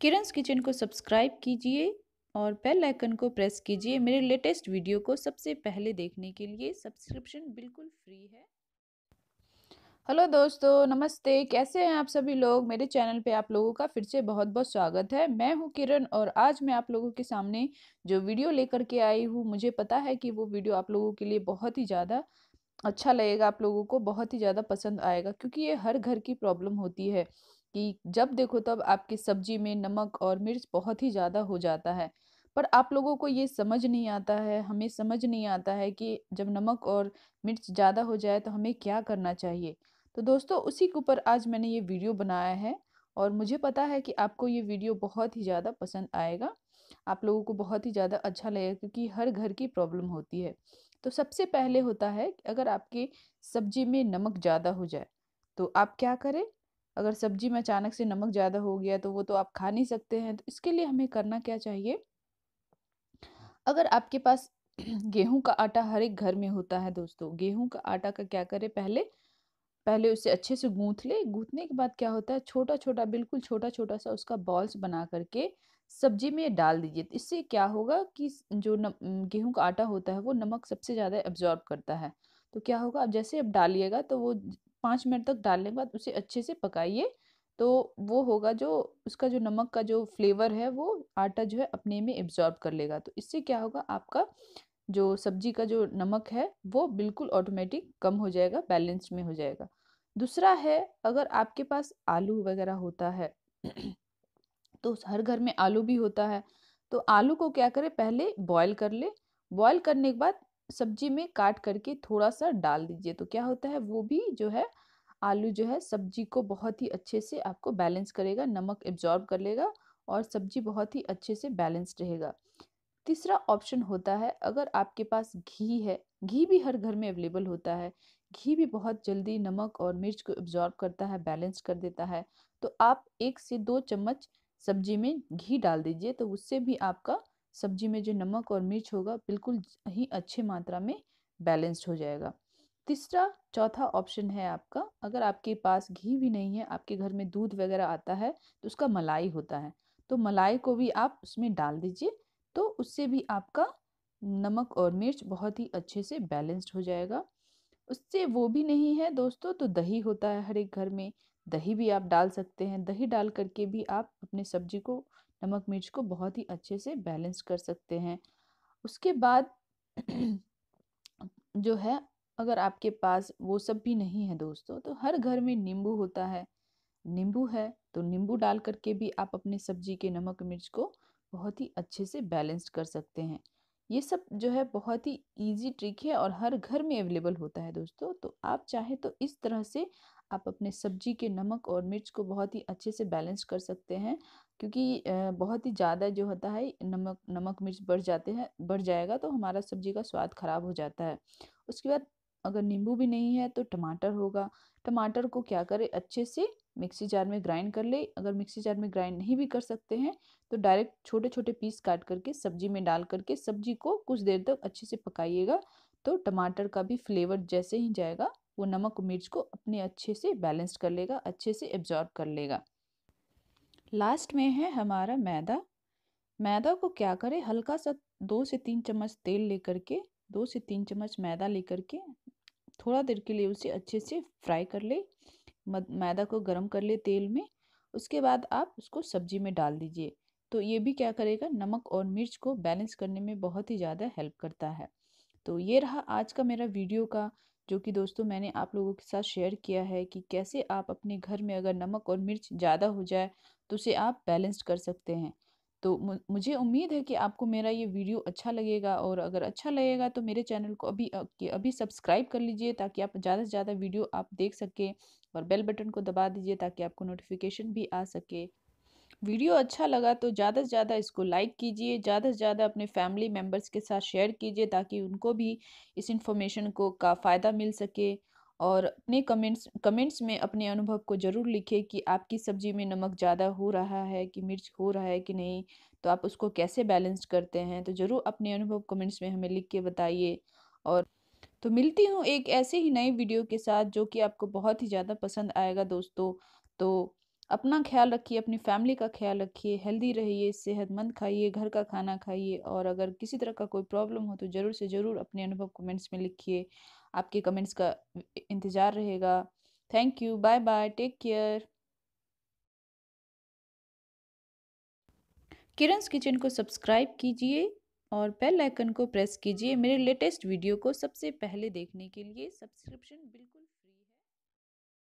किरण्स kitchen को subscribe कीजिए और बेल आइकन को प्रेस कीजिए मेरे लेटेस्ट वीडियो को सबसे पहले देखने के लिए सब्सक्रिप्शन बिल्कुल फ्री है हेलो दोस्तों नमस्ते कैसे हैं आप सभी लोग मेरे चैनल पे आप लोगों का फिर से बहुत बहुत स्वागत है मैं हूं किरण और आज मैं आप लोगों के सामने जो वीडियो लेकर के आई हूं मुझे पता है कि वो वीडियो आप लोगों के लिए बहुत ही ज़्यादा अच्छा लगेगा आप लोगों को बहुत ही ज़्यादा पसंद आएगा क्योंकि ये हर घर की प्रॉब्लम होती है कि जब देखो तब आपकी सब्जी में नमक और मिर्च बहुत ही ज़्यादा हो जाता है पर आप लोगों को ये समझ नहीं आता है हमें समझ नहीं आता है कि जब नमक और मिर्च ज़्यादा हो जाए तो हमें क्या करना चाहिए तो दोस्तों उसी के ऊपर आज मैंने ये वीडियो बनाया है और मुझे पता है कि आपको ये वीडियो बहुत ही ज़्यादा पसंद आएगा आप लोगों को बहुत ही ज़्यादा अच्छा लगेगा क्योंकि हर घर की प्रॉब्लम होती है तो सबसे पहले होता है अगर आपकी सब्जी में नमक ज़्यादा हो जाए तो आप क्या करें अगर सब्जी में अचानक से नमक ज़्यादा हो गया तो वो तो आप खा नहीं सकते हैं तो इसके लिए हमें करना क्या चाहिए अगर आपके पास गेहूं का आटा हर एक घर में होता है दोस्तों गेहूं का आटा का क्या करें पहले पहले उसे अच्छे से गूंथ ले गूंथने के बाद क्या होता है छोटा छोटा बिल्कुल छोटा छोटा सा उसका बॉल्स बना करके सब्जी में डाल दीजिए तो इससे क्या होगा कि जो गेहूं का आटा होता है वो नमक सबसे ज़्यादा एब्जॉर्ब करता है तो क्या होगा अब जैसे अब डालिएगा तो वो पाँच मिनट तक डालने के बाद उसे अच्छे से पकाइए तो वो होगा जो उसका जो नमक का जो फ्लेवर है वो आटा जो है अपने में एब्जॉर्ब कर लेगा तो इससे क्या होगा आपका जो सब्जी का जो नमक है वो बिल्कुल ऑटोमेटिक कम हो जाएगा बैलेंस में हो जाएगा दूसरा है अगर आपके पास आलू वगैरह होता है तो हर घर में आलू भी होता है तो आलू को क्या करें पहले बॉयल कर ले बॉयल करने के बाद सब्जी में काट करके थोड़ा सा डाल दीजिए तो क्या होता है वो भी जो है आलू जो है सब्जी को बहुत ही अच्छे से आपको बैलेंस करेगा नमक एब्जॉर्ब कर लेगा और सब्जी बहुत ही अच्छे से बैलेंस्ड रहेगा तीसरा ऑप्शन होता है अगर आपके पास घी है घी भी हर घर में अवेलेबल होता है घी भी बहुत जल्दी नमक और मिर्च को एब्जॉर्ब करता है बैलेंस कर देता है तो आप एक से दो चम्मच सब्जी में घी डाल दीजिए तो उससे भी आपका सब्जी में जो नमक और मिर्च होगा बिल्कुल ही अच्छे मात्रा में बैलेंस्ड हो जाएगा तीसरा चौथा ऑप्शन है आपका अगर आपके पास घी भी नहीं है आपके घर में दूध वगैरह आता है तो उसका मलाई होता है तो मलाई को भी आप उसमें डाल दीजिए तो उससे भी आपका नमक और मिर्च बहुत ही अच्छे से बैलेंस्ड हो जाएगा उससे वो भी नहीं है दोस्तों तो दही होता है हर एक घर में दही भी आप डाल सकते हैं दही डाल करके भी आप अपने सब्जी को नमक मिर्च को बहुत ही अच्छे से बैलेंस कर सकते हैं उसके बाद जो है अगर आपके पास वो सब भी नहीं है दोस्तों तो हर घर में नींबू होता है नींबू है तो नींबू डाल करके भी आप अपने सब्जी के नमक मिर्च को बहुत ही अच्छे से बैलेंस कर सकते हैं ये सब जो है बहुत ही इजी ट्रिक है और हर घर में अवेलेबल होता है दोस्तों तो आप चाहे तो इस तरह से आप अपने सब्जी के नमक और मिर्च को बहुत ही अच्छे से बैलेंस कर सकते हैं क्योंकि बहुत ही ज़्यादा जो होता है नमक नमक मिर्च बढ़ जाते हैं बढ़ जाएगा तो हमारा सब्जी का स्वाद ख़राब हो जाता है उसके बाद अगर नींबू भी नहीं है तो टमाटर होगा टमाटर को क्या करें अच्छे से मिक्सी जार में ग्राइंड कर ले अगर मिक्सी जार में ग्राइंड नहीं भी कर सकते हैं तो डायरेक्ट छोटे छोटे पीस काट करके सब्जी में डाल करके सब्जी को कुछ देर तक अच्छे से पकाइएगा तो टमाटर का भी फ्लेवर जैसे ही जाएगा वो नमक मिर्च को अपने अच्छे से बैलेंस कर लेगा अच्छे से एब्जॉर्ब कर लेगा लास्ट में है हमारा मैदा मैदा को क्या करें हल्का सा दो से तीन चम्मच तेल लेकर के दो से तीन चम्मच मैदा लेकर के थोड़ा देर के लिए उसे अच्छे से फ्राई कर ले मैदा को गर्म कर ले तेल में उसके बाद आप उसको सब्जी में डाल दीजिए तो ये भी क्या करेगा नमक और मिर्च को बैलेंस करने में बहुत ही ज़्यादा हेल्प करता है तो ये रहा आज का मेरा वीडियो का जो कि दोस्तों मैंने आप लोगों के साथ शेयर किया है कि कैसे आप अपने घर में अगर नमक और मिर्च ज़्यादा हो जाए तो उसे आप बैलेंस्ड कर सकते हैं तो मुझे उम्मीद है कि आपको मेरा ये वीडियो अच्छा लगेगा और अगर अच्छा लगेगा तो मेरे चैनल को अभी अभी सब्सक्राइब कर लीजिए ताकि आप ज़्यादा से ज़्यादा वीडियो आप देख सकें और बेल बटन को दबा दीजिए ताकि आपको नोटिफिकेशन भी आ सके वीडियो अच्छा लगा तो ज़्यादा से ज़्यादा इसको लाइक कीजिए ज़्यादा से ज़्यादा अपने फैमिली मेम्बर्स के साथ शेयर कीजिए ताकि उनको भी इस इन्फॉर्मेशन को का फ़ायदा मिल सके और अपने कमेंट्स कमेंट्स में अपने अनुभव को ज़रूर लिखें कि आपकी सब्ज़ी में नमक ज़्यादा हो रहा है कि मिर्च हो रहा है कि नहीं तो आप उसको कैसे बैलेंस करते हैं तो ज़रूर अपने अनुभव कमेंट्स में हमें लिख के बताइए और तो मिलती हूँ एक ऐसे ही नई वीडियो के साथ जो कि आपको बहुत ही ज़्यादा पसंद आएगा दोस्तों तो अपना ख्याल रखिए अपनी फैमिली का ख्याल रखिए हेल्दी रहिए सेहतमंद खाइए घर का खाना खाइए और अगर किसी तरह का कोई प्रॉब्लम हो तो ज़रूर से ज़रूर अपने अनुभव कमेंट्स में लिखिए आपके कमेंट्स का इंतज़ार रहेगा thank you bye bye take care Kiran's kitchen को सब्सक्राइब कीजिए और बेल आइकन को प्रेस कीजिए मेरे लेटेस्ट वीडियो को सबसे पहले देखने के लिए सब्सक्रिप्शन बिल्कुल